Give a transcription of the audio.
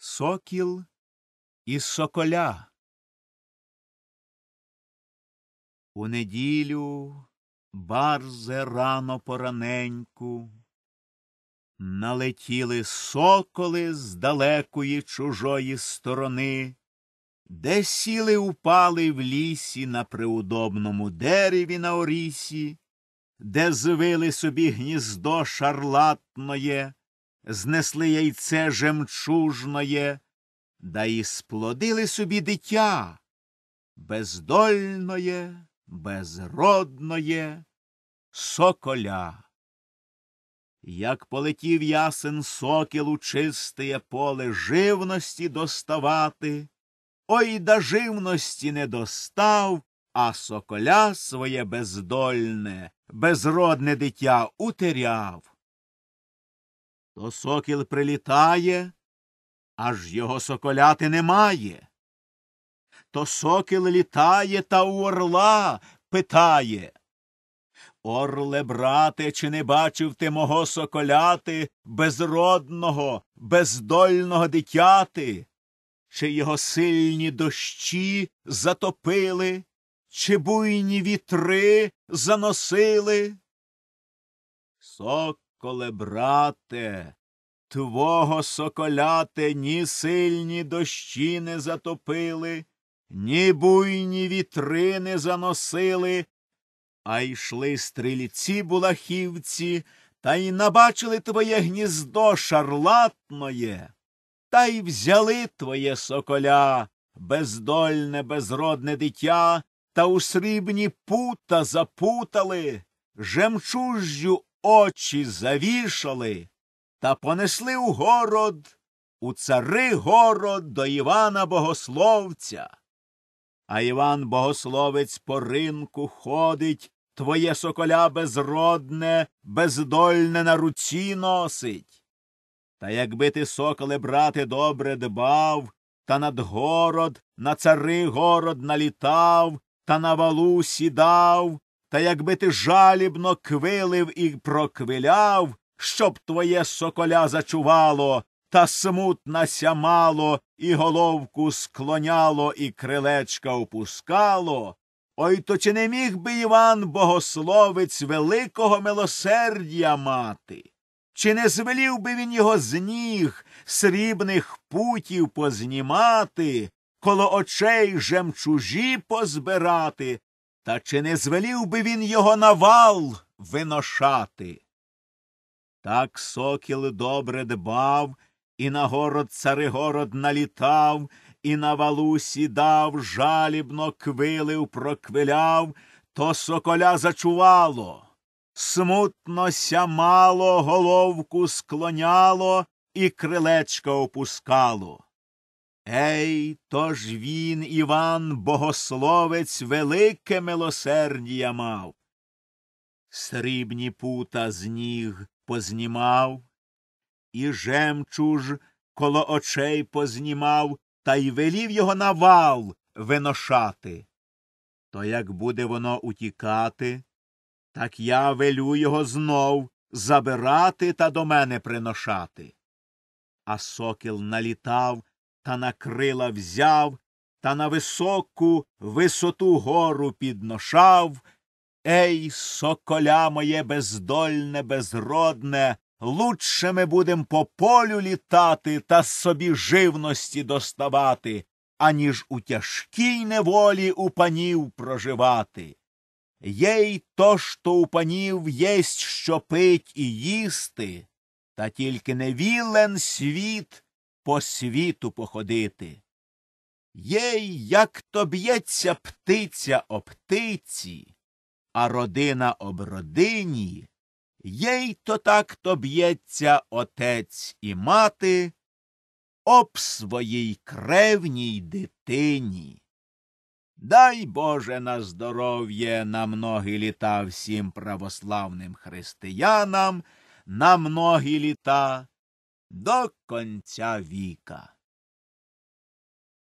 Сокіл і соколя. У неділю барзе рано пораненьку, налетіли соколи з далекої чужої сторони, де сіли упали в лісі на приудобному дереві на орісі, де звили собі гніздо шарлатноє, знесли яйце жемчужное, да і сплодили собі дитя бездольное, безродное соколя. Як полетів ясен сокіл у чистеє поле живності доставати, ой да живності не достав, а соколя своє бездольне, безродне дитя утеряв. То сокіл прилітає, аж його соколяти немає. То сокіл літає та у орла питає. Орле, брате, чи не бачив ти мого соколяти безродного, бездольного дитяти? Чи його сильні дощі затопили, чи буйні вітри заносили? Соколе, брате, Твого соколяте ні сильні дощі не затопили, ні буйні вітри не заносили, а йшли стрільці булахівці, та й набачили твоє гніздо шарлатноє, та й взяли твоє соколя, бездольне, безродне дитя, та у срібні пута запутали, жемчужжю очі завішали та понесли у город, у цари город до Івана Богословця. А Іван Богословець по ринку ходить, твоє соколя безродне, бездольне на руці носить. Та якби ти, соколе, брате, добре дбав, та над город, на цари город налітав, та на валу сідав, та якби ти жалібно квилив і проквиляв, щоб твоє соколя зачувало, та смутно сямало, і головку склоняло, і крилечка опускало. Ой то чи не міг би Іван богословець великого милосердя мати? Чи не звелів би він його з ніг, срібних путів познімати, коло очей жемчужі позбирати, та чи не звелів би він його на вал виношати? Так сокіл добре дбав, і на город царигород налітав, і на валу сідав, жалібно квилив, проквиляв, то соколя зачувало. Смутно сямало, головку склоняло і крилечка опускало. Ей, то ж він, Іван, богословець, велике милосердія мав. Срібні пута з ніг познімав, і жемчуж коло очей познімав, та й велів його на вал виношати. То як буде воно утікати, так я велю його знов забирати та до мене приношати. А сокіл налітав та на крила взяв, та на високу висоту гору підношав. Ей, соколя моє бездольне, безродне, лучше ми будем по полю літати та собі живності доставати, аніж у тяжкій неволі у панів проживати. Єй то, що у панів єсть що пить і їсти, та тільки не вілен світ по світу походити. Єй, як то б'ється птиця о птиці а родина об родині, їй то так то б'ється отець і мати об своїй кревній дитині. Дай Боже на здоров'я на многі літа всім православним християнам, на многі літа до конця віка.